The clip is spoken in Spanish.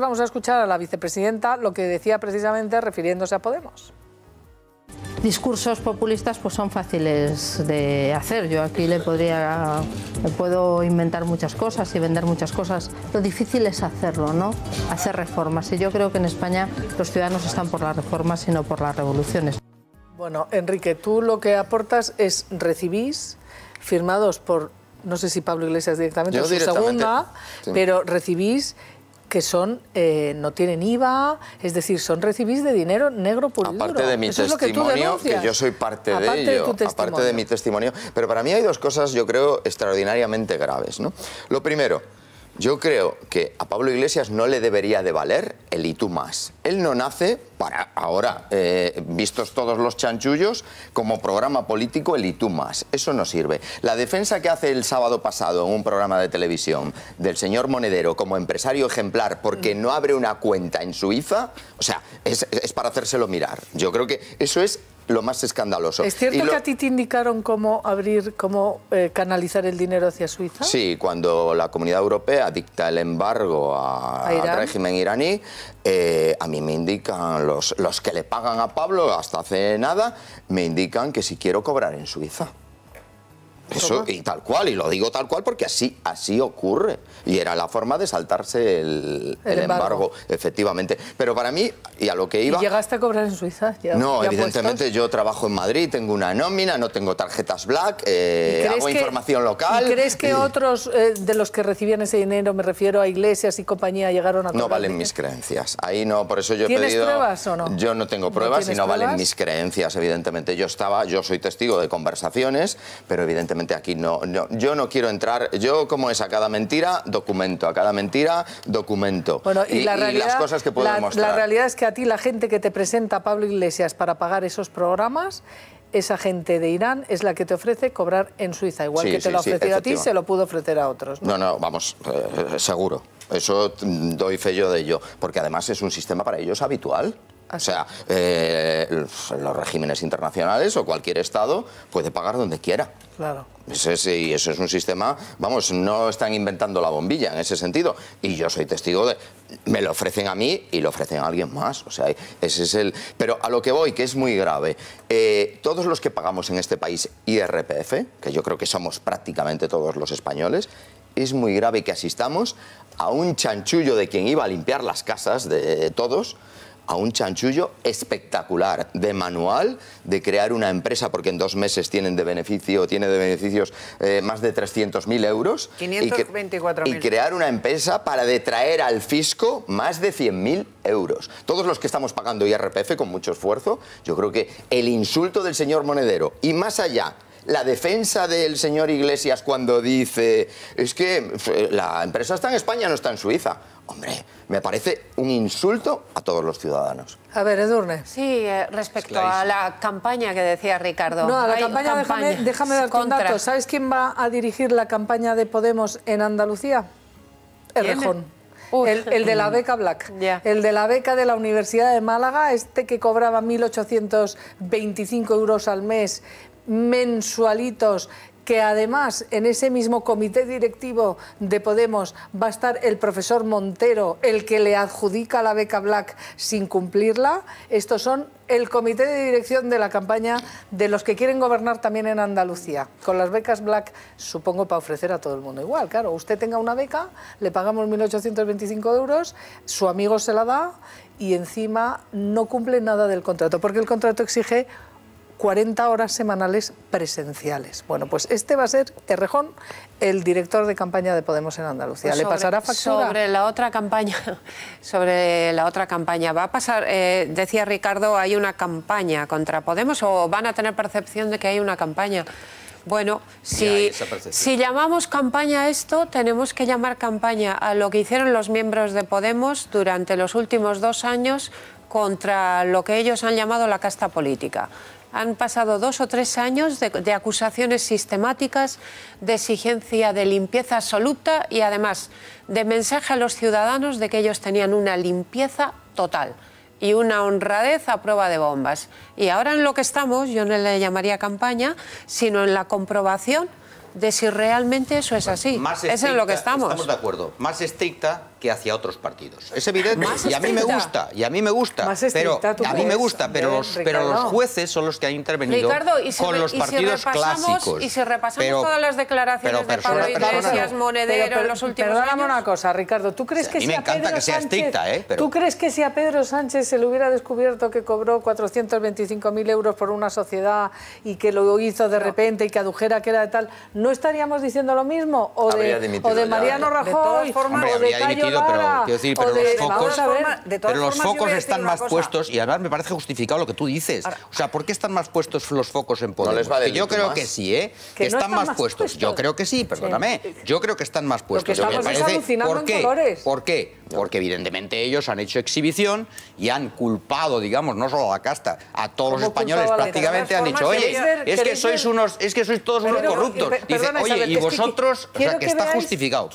vamos a escuchar a la vicepresidenta lo que decía precisamente refiriéndose a Podemos discursos populistas pues son fáciles de hacer. Yo aquí le podría puedo inventar muchas cosas y vender muchas cosas. Lo difícil es hacerlo, ¿no? Hacer reformas. Y yo creo que en España los ciudadanos están por las reformas y no por las revoluciones. Bueno, Enrique, tú lo que aportas es recibís firmados por no sé si Pablo Iglesias directamente, o segunda, pero recibís que son eh, no tienen IVA, es decir, son recibís de dinero negro por Aparte de mi testimonio, que, yo soy parte de ello, aparte de mi testimonio. Pero para mí hay dos cosas, yo creo, extraordinariamente graves. ¿no? Lo primero, yo creo que a Pablo Iglesias no le debería de valer el y más. Él no nace para ahora, eh, vistos todos los chanchullos, como programa político el y más. Eso no sirve. La defensa que hace el sábado pasado en un programa de televisión del señor Monedero como empresario ejemplar porque no abre una cuenta en Suiza, o sea, es, es para hacérselo mirar. Yo creo que eso es lo más escandaloso. ¿Es cierto que a ti te indicaron cómo abrir, cómo eh, canalizar el dinero hacia Suiza? Sí, cuando la Comunidad Europea dicta el embargo al régimen iraní, eh, a mí me indican, los, los que le pagan a Pablo hasta hace nada, me indican que si quiero cobrar en Suiza. Eso, y tal cual, y lo digo tal cual porque así, así ocurre. Y era la forma de saltarse el, embargo. efectivamente. Pero para mí, y a lo que iba... ¿Y llegaste a cobrar en Suiza? no, evidentemente yo trabajo en Madrid, tengo una nómina, no tengo tarjetas black, eh, hago información local. ¿Crees que otros eh, de los que recibían ese dinero, me refiero a iglesias y compañía, llegaron a cobrar? No valen mis creencias. Ahí no, por eso yo he pedido... ¿Tienes pruebas o no? Yo no tengo pruebas y no valen mis creencias, evidentemente. Yo estaba, yo soy testigo de conversaciones, pero evidentemente aquí no, no, yo no quiero entrar, yo como es a cada mentira, documento, a cada mentira, documento. y, las cosas que puedo la, La realidad es que a ti la gente que te presenta a Pablo Iglesias para pagar esos programas esa gente de Irán es la que te ofrece cobrar en Suiza. Igual que te lo ha ofrecido a ti, se lo pudo ofrecer a otros. No, no, vamos, eh, seguro. Eso mm, doy fe yo de ello. Porque además es un sistema para ellos habitual. O sea, eh, los regímenes internacionales o cualquier Estado puede pagar donde quiera. Claro. y eso es un sistema, vamos, no están inventando la bombilla en ese sentido. Y yo soy testigo de, me lo ofrecen a mí y lo ofrecen a alguien más. O sea, ese es el... Pero a lo que voy, que es muy grave, eh, todos los que pagamos en este país IRPF, que yo creo que somos prácticamente todos los españoles, es muy grave que asistamos a un chanchullo de quien iba a limpiar las casas de todos, a un chanchullo espectacular, de manual, de crear una empresa, porque en dos meses tienen de beneficio, tiene de beneficios eh, más de 300.000 euros. Y, y crear una empresa para detraer al fisco más de 100.000 euros. Todos los que estamos pagando IRPF con mucho esfuerzo, yo creo que el insulto del señor Monedero y más allá la defensa del señor Iglesias cuando dice, es que eh, la empresa está en España, no está en Suiza. Hombre, me parece un insulto a todos los ciudadanos. A ver, Edurne. Sí, eh, respecto a la campaña que decía Ricardo. No, a la campaña, déjame, dar contacto. ¿Sabes quién va a dirigir la campaña de Podemos en Andalucía? El Rejón. El, de la mm. beca Black, el de la beca de la Universidad de Málaga, este que cobraba 1.825 euros al mes mensualitos que además en ese mismo comité directivo de Podemos va a estar el profesor Montero, el que le adjudica la beca Black sin cumplirla. Estos son el comité de dirección de la campaña de los que quieren gobernar también en Andalucía, con las becas Black, supongo, para ofrecer a todo el mundo. Igual, claro, usted tenga una beca, le pagamos 1.825 euros, su amigo se la da y encima no cumple nada del contrato, porque el contrato exige 40 horas semanales presenciales. Bueno, pues este va a ser Errejón, el director de campaña de Podemos en Andalucía. ¿Le pues pasará factura? Sobre la otra campaña, sobre la otra campaña, va a pasar, eh, decía Ricardo, hay una campaña contra Podemos o van a tener percepción de que hay una campaña. Bueno, si, llamamos campaña a esto, tenemos que llamar campaña a lo que hicieron los miembros de Podemos durante los últimos dos años contra lo que ellos han llamado la casta política han pasado dos o tres años de, acusaciones sistemáticas, de exigencia de limpieza absoluta y además de mensaje a los ciudadanos de que ellos tenían una limpieza total y una honradez a prueba de bombas. Y ahora en lo que estamos, yo no le llamaría campaña, sino en la comprobación de si realmente eso es así. Más es en lo que estamos. Estamos de acuerdo. Más estricta que hacia otros partidos. Es evidente. y a mí me gusta, y a mí me gusta. pero a mí me gusta, pero los, pero los jueces son los que han intervenido con los partidos clásicos. Y si repasamos todas las declaraciones de Pablo Iglesias, Monedero en los últimos perdóname una cosa, Ricardo. ¿Tú crees que si a Pedro Sánchez, eh, ¿Tú crees que si a Pedro Sánchez se le hubiera descubierto que cobró 425.000 euros por una sociedad y que lo hizo de repente y que adujera que era de tal, no estaríamos diciendo lo mismo? ¿O, de, Mariano Rajoy? o de pero, quiero decir, pero los focos, pero los focos están más puestos, y además me parece justificado lo que tú dices. O sea, ¿por qué están más puestos los focos en Podemos? yo creo que sí, ¿eh? Que, están, más, puestos. Yo creo que sí, perdóname. Yo creo que están más puestos. ¿Por ¿Por qué? Porque evidentemente ellos han hecho exhibición y han culpado, digamos, no solo a la casta, a todos los españoles prácticamente han dicho, oye, es que sois unos, es que sois todos unos corruptos. Dice, oye, y vosotros, o que está justificado.